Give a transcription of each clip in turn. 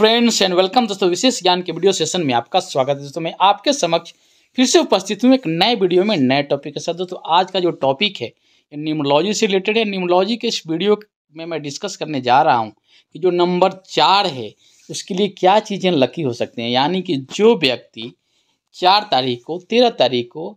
friends and welcome दोस्तों विशेष ज्ञान के वीडियो सेशन में आपका स्वागत है दोस्तों मैं आपके समक्ष फिर से उपस्थित हूँ एक नए वीडियो में नए टॉपिक के साथ दोस्तों आज का जो टॉपिक है ये न्यूमोलॉजी से रिलेटेड है न्यूमोलॉजी के इस वीडियो में मैं डिस्कस करने जा रहा हूँ कि जो नंबर चार है उसके लिए क्या चीज़ें लकी हो सकती हैं यानी कि जो व्यक्ति चार तारीख को तेरह तारीख को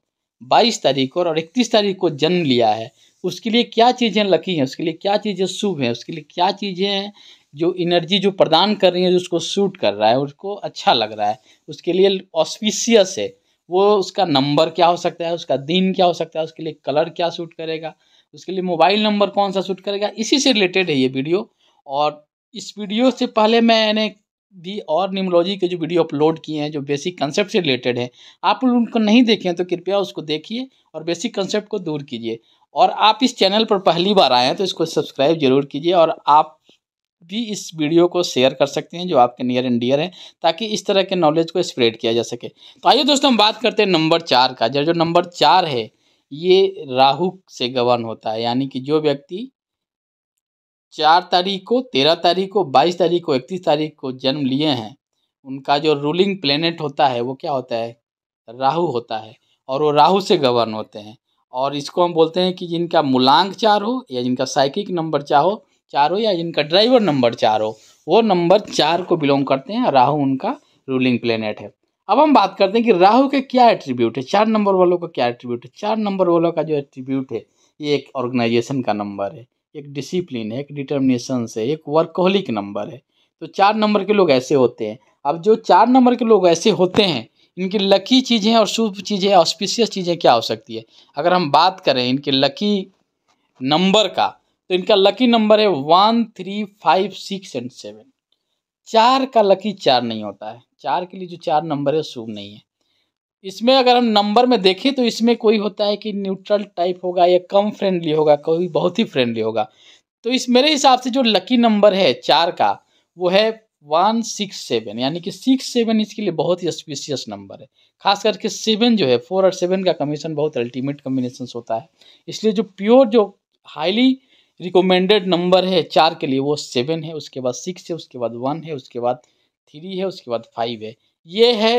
बाईस तारीख को और इकतीस तारीख को जन्म लिया है उसके लिए क्या चीज़ें लकी हैं उसके लिए क्या चीज़ें शुभ हैं उसके लिए क्या चीज़ें जो एनर्जी जो प्रदान कर रही है जो उसको सूट कर रहा है उसको अच्छा लग रहा है उसके लिए ऑस्पिशियस है वो उसका नंबर क्या हो सकता है उसका दिन क्या हो सकता है उसके लिए कलर क्या सूट करेगा उसके लिए मोबाइल नंबर कौन सा सूट करेगा इसी से रिलेटेड है ये वीडियो और इस वीडियो से पहले मैंने भी और निमोलॉजी के जो वीडियो अपलोड किए हैं जो बेसिक कंसेप्ट से रिलेटेड है आप लोग उनको नहीं देखे हैं तो कृपया उसको देखिए और बेसिक कंसेप्ट को दूर कीजिए और आप इस चैनल पर पहली बार आए हैं तो इसको सब्सक्राइब जरूर कीजिए और आप भी इस वीडियो को शेयर कर सकते हैं जो आपके नियर एंड डियर हैं ताकि इस तरह के नॉलेज को स्प्रेड किया जा सके तो आइए दोस्तों हम बात करते हैं नंबर चार का जो जो नंबर चार है ये राहु से गवर्न होता है यानी कि जो व्यक्ति चार तारीख को तेरह तारीख को बाईस तारीख को इकतीस तारीख को जन्म लिए हैं उनका जो रूलिंग प्लेनेट होता है वो क्या होता है राहु होता है और वो राहु से गवर्न होते हैं और इसको हम बोलते हैं कि जिनका मूलांक चार हो या जिनका साइकिक नंबर चार हो चारों या जिनका ड्राइवर नंबर चार हो वो नंबर चार को बिलोंग करते हैं राहु उनका रूलिंग प्लेनेट है अब हम बात करते हैं कि राहु के क्या एट्रीब्यूट है चार नंबर वालों का क्या एट्रीब्यूट है चार नंबर वालों का जो एट्रीब्यूट है ये एक ऑर्गेनाइजेशन का नंबर है एक डिसिप्लिन है एक डिटर्मिनेशन है एक वर्कहोलिक नंबर है तो चार नंबर के लोग ऐसे होते हैं अब जो चार नंबर के लोग ऐसे होते हैं इनकी लकी चीज़ें और शुभ चीज़ें ऑस्पिशियस चीज़ें क्या हो सकती है अगर हम बात करें इनके लकी नंबर का तो इनका लकी नंबर है one three five six and seven चार का लकी चार नहीं होता है चार के लिए जो चार नंबर है शुभ नहीं है इसमें अगर हम नंबर में देखें तो इसमें कोई होता है कि न्यूट्रल टाइप होगा या कम फ्रेंडली होगा कोई बहुत ही फ्रेंडली होगा तो इस मेरे हिसाब से जो लकी नंबर है चार का वो है वन सिक्स सेवन यानी कि सिक्स सेवन इसके लिए बहुत ही स्पीशियस नंबर है खास करके सेवन जो है फोर और सेवन का कमीशन बहुत अल्टीमेट कम्बिनेशन होता है इसलिए जो प्योर जो हाईली रिकमेंडेड नंबर है चार के लिए वो सेवन है उसके बाद सिक्स है उसके बाद वन है उसके बाद थ्री है उसके बाद फाइव है ये है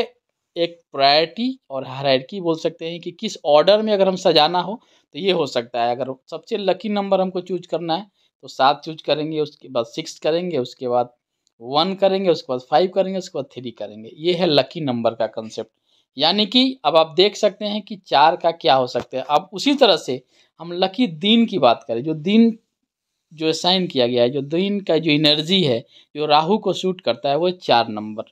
एक प्रायरिटी और हरकी बोल सकते हैं कि किस ऑर्डर में अगर हम सजाना हो तो ये हो सकता है अगर सबसे लकी नंबर हमको चूज करना है तो सात चूज करेंगे उसके बाद सिक्स करेंगे उसके बाद वन करेंगे उसके बाद फाइव करेंगे उसके बाद थ्री करेंगे ये है लकी नंबर का कंसेप्ट यानी कि अब आप देख सकते हैं कि चार का क्या हो सकता है अब उसी तरह से हम लकी दिन की बात करें जो दिन जो असाइन किया गया है जो दिन का जो एनर्जी है जो राहु को सूट करता है वो चार नंबर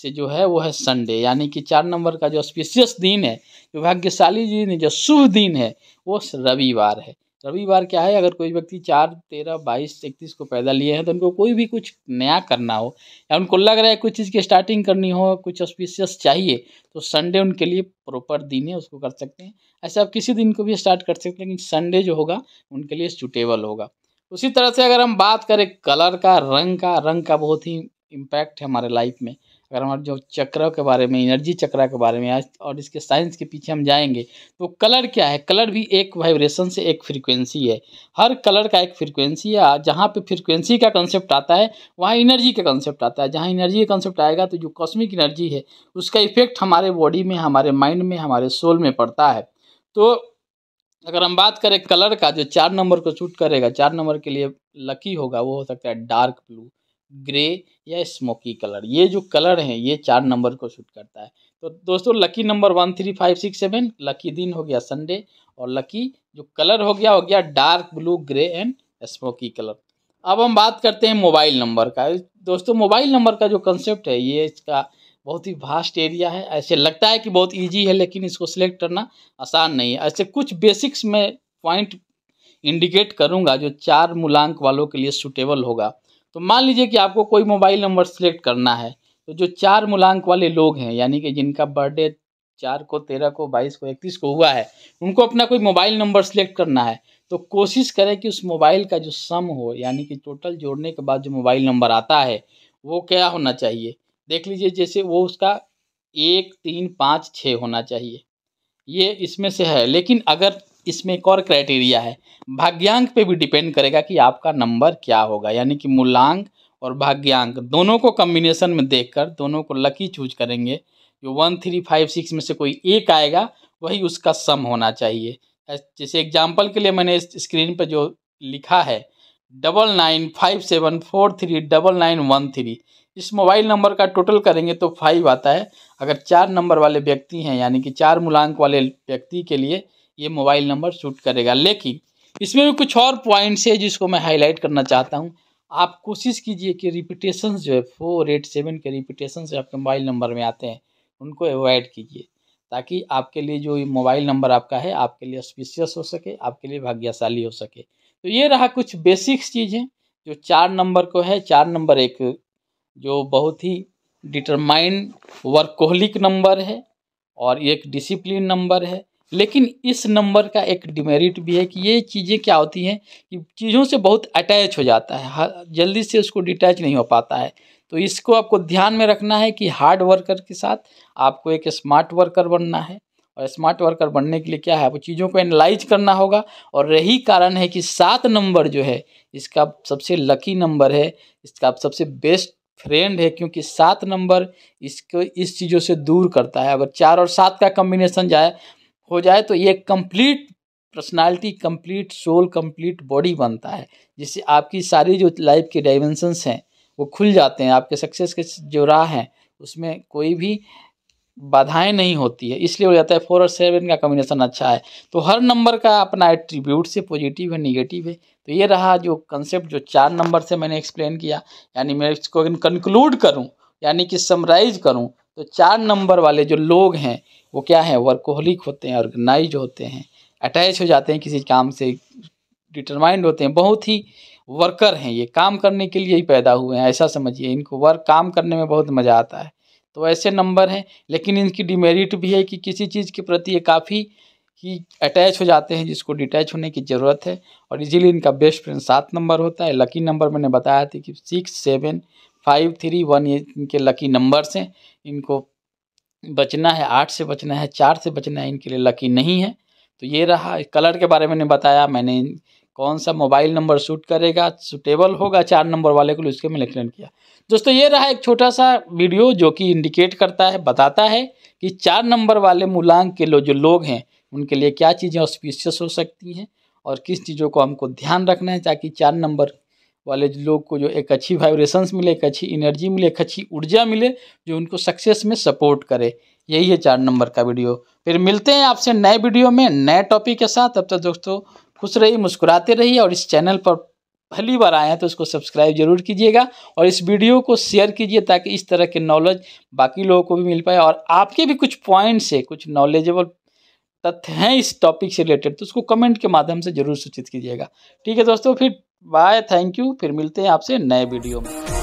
से जो है वो है संडे यानी कि चार नंबर का जो स्पेशियस दिन है जो भाग्यशाली दिन है जो शुभ दिन है वो रविवार है रविवार क्या है अगर कोई व्यक्ति चार तेरह बाईस इकतीस को पैदा लिए हैं तो उनको कोई भी कुछ नया करना हो या उनको लग रहा है कुछ चीज़ की स्टार्टिंग करनी हो कुछ स्पेशियस चाहिए तो संडे उनके लिए प्रॉपर दिन है उसको कर सकते हैं ऐसे आप किसी दिन को भी स्टार्ट कर सकते हैं लेकिन संडे जो होगा उनके लिए सूटेबल होगा उसी तरह से अगर हम बात करें कलर का रंग का रंग का बहुत ही इम्पैक्ट है हमारे लाइफ में अगर हमारे जो चक्र के बारे में एनर्जी चक्र के बारे में और इसके साइंस के पीछे हम जाएंगे तो कलर क्या है कलर भी एक वाइब्रेशन से एक फ्रीक्वेंसी है हर कलर का एक फ्रीक्वेंसी है जहाँ पे फ्रीक्वेंसी का कंसेप्ट आता है वहाँ एनर्जी का कंसेप्ट आता है जहाँ एनर्जी का कंसेप्ट आएगा तो जो कॉस्मिक एनर्जी है उसका इफेक्ट हमारे बॉडी में हमारे माइंड में हमारे सोल में पड़ता है तो अगर हम बात करें कलर का जो चार नंबर को सूट करेगा चार नंबर के लिए लकी होगा वो हो सकता है डार्क ब्लू ग्रे या स्मोकी कलर ये जो कलर हैं ये चार नंबर को सूट करता है तो दोस्तों lucky number one three five six seven lucky दिन हो गया संडे और लकी जो कलर हो गया हो गया dark blue grey and smoky colour अब हम बात करते हैं मोबाइल नंबर का दोस्तों मोबाइल नंबर का जो कंसेप्ट है ये इसका बहुत ही वास्ट एरिया है ऐसे लगता है कि बहुत ईजी है लेकिन इसको सिलेक्ट करना आसान नहीं है ऐसे कुछ बेसिक्स में पॉइंट इंडिकेट करूंगा जो चार मूलांक वालों के लिए सूटेबल होगा तो मान लीजिए कि आपको कोई मोबाइल नंबर सेलेक्ट करना है तो जो चार मूलांक वाले लोग हैं यानी कि जिनका बर्थडे चार को तेरह को बाईस को इकतीस को हुआ है उनको अपना कोई मोबाइल नंबर सेलेक्ट करना है तो कोशिश करें कि उस मोबाइल का जो सम हो यानी कि टोटल जोड़ने के बाद जो मोबाइल नंबर आता है वो क्या होना चाहिए देख लीजिए जैसे वो उसका एक तीन पाँच छः होना चाहिए ये इसमें से है लेकिन अगर इसमें एक और क्राइटेरिया है भाग्यांक पे भी डिपेंड करेगा कि आपका नंबर क्या होगा यानी कि मूलांक और भाग्यांक दोनों को कम्बिनेशन में देखकर दोनों को लकी चूज करेंगे जो वन थ्री फाइव सिक्स में से कोई एक आएगा वही उसका सम होना चाहिए जैसे एग्जाम्पल के लिए मैंने स्क्रीन पर जो लिखा है double nine five seven four three double nine one three इस मोबाइल नंबर का टोटल करेंगे तो फाइव आता है अगर चार नंबर वाले व्यक्ति हैं यानी कि चार मूलांक वाले व्यक्ति के लिए ये मोबाइल नंबर शूट करेगा लेकिन इसमें भी कुछ और पॉइंट्स है जिसको मैं हाईलाइट करना चाहता हूँ आप कोशिश कीजिए कि रिपीटेशन जो है फोर एट सेवन के रिपीटेशन से आपके मोबाइल नंबर में आते हैं उनको अवॉइड कीजिए ताकि आपके लिए जो मोबाइल नंबर आपका है आपके लिए स्पीशियस हो सके आपके लिए भाग्यशाली हो सके तो ये रहा कुछ बेसिक्स चीज़ें जो चार नंबर को है चार नंबर एक जो बहुत ही डिटरमाइन वर्कोहलिक नंबर है और एक डिसिप्लिन नंबर है लेकिन इस नंबर का एक डिमेरिट भी है कि ये चीज़ें क्या होती हैं कि चीज़ों से बहुत अटैच हो जाता है जल्दी से उसको डिटैच नहीं हो पाता है तो इसको आपको ध्यान में रखना है कि हार्ड वर्कर के साथ आपको एक स्मार्ट वर्कर बनना है और स्मार्ट वर्कर बनने के लिए क्या है वो चीज़ों को एनालाइज करना होगा और यही कारण है कि सात नंबर जो है इसका सबसे लकी नंबर है इसका सबसे बेस्ट फ्रेंड है क्योंकि सात नंबर इसको इस चीज़ों से दूर करता है अगर चार और सात का कम्बिनेशन जाए हो जाए तो ये complete personality complete soul complete body बनता है जिससे आपकी सारी जो लाइफ के डायमेंशंस हैं वो खुल जाते हैं आपके सक्सेस के जो राह हैं उसमें कोई भी बाधाएं नहीं होती है इसलिए हो जाता है फोर और सेवन का कम्बिनेशन अच्छा है तो हर नंबर का अपना एट्रीब्यूट से पॉजिटिव है निगेटिव है तो ये रहा जो कंसेप्ट जो चार नंबर से मैंने एक्सप्लेन किया यानी मैं इसको कंक्लूड करूँ यानी कि समराइज करूँ तो चार नंबर वाले जो लोग हैं वो क्या है वर्कोहलिक होते हैं ऑर्गेनाइज होते हैं अटैच हो जाते हैं किसी काम से डिटरमाइंड होते हैं बहुत ही वर्कर हैं ये काम करने के लिए ही पैदा हुए हैं ऐसा समझिए इनको वर्क काम करने में बहुत मज़ा आता है तो ऐसे नंबर हैं लेकिन इनकी डिमेरिट भी है कि किसी चीज़ के प्रति ये काफ़ी ही अटैच हो जाते हैं जिसको डिटैच होने की ज़रूरत है और इजीली इनका बेस्ट फ्रेंड सात नंबर होता है लकी नंबर मैंने बताया था कि six seven five three one ये इनके लकी नंबर्स हैं इनको बचना है आठ से बचना है चार से बचना है इनके लिए लकी नहीं है तो ये रहा कलर के बारे में मैंने बताया मैंने कौन सा मोबाइल नंबर शूट करेगा सुटेबल होगा चार नंबर वाले को उसके मैंने क्लेम किया दोस्तों ये रहा एक छोटा सा वीडियो जो कि इंडिकेट करता है बताता है कि चार नंबर वाले मूलांक के लो जो लोग हैं उनके लिए क्या चीज़ें ऑस्पिशियस हो सकती हैं और किस चीज़ों को हमको ध्यान रखना है ताकि चार नंबर वाले लोग को जो एक अच्छी वाइब्रेशंस मिले एक अच्छी एनर्जी मिले एक अच्छी ऊर्जा मिले जो उनको सक्सेस में सपोर्ट करे यही है चार नंबर का वीडियो फिर मिलते हैं आपसे नए वीडियो में नए टॉपिक के साथ अब तक दोस्तों खुश रहिए मुस्कुराते रहिए और इस चैनल पर पहली बार आए हैं तो इसको सब्सक्राइब जरूर कीजिएगा और इस वीडियो को शेयर कीजिए ताकि इस तरह के नॉलेज बाकी लोगों को भी मिल पाए और आपके भी कुछ पॉइंट्स है कुछ नॉलेजेबल तथ्य हैं इस टॉपिक से रिलेटेड तो उसको कमेंट के माध्यम से जरूर सूचित कीजिएगा ठीक है दोस्तों फिर बाय थैंक यू फिर मिलते हैं आपसे नए वीडियो में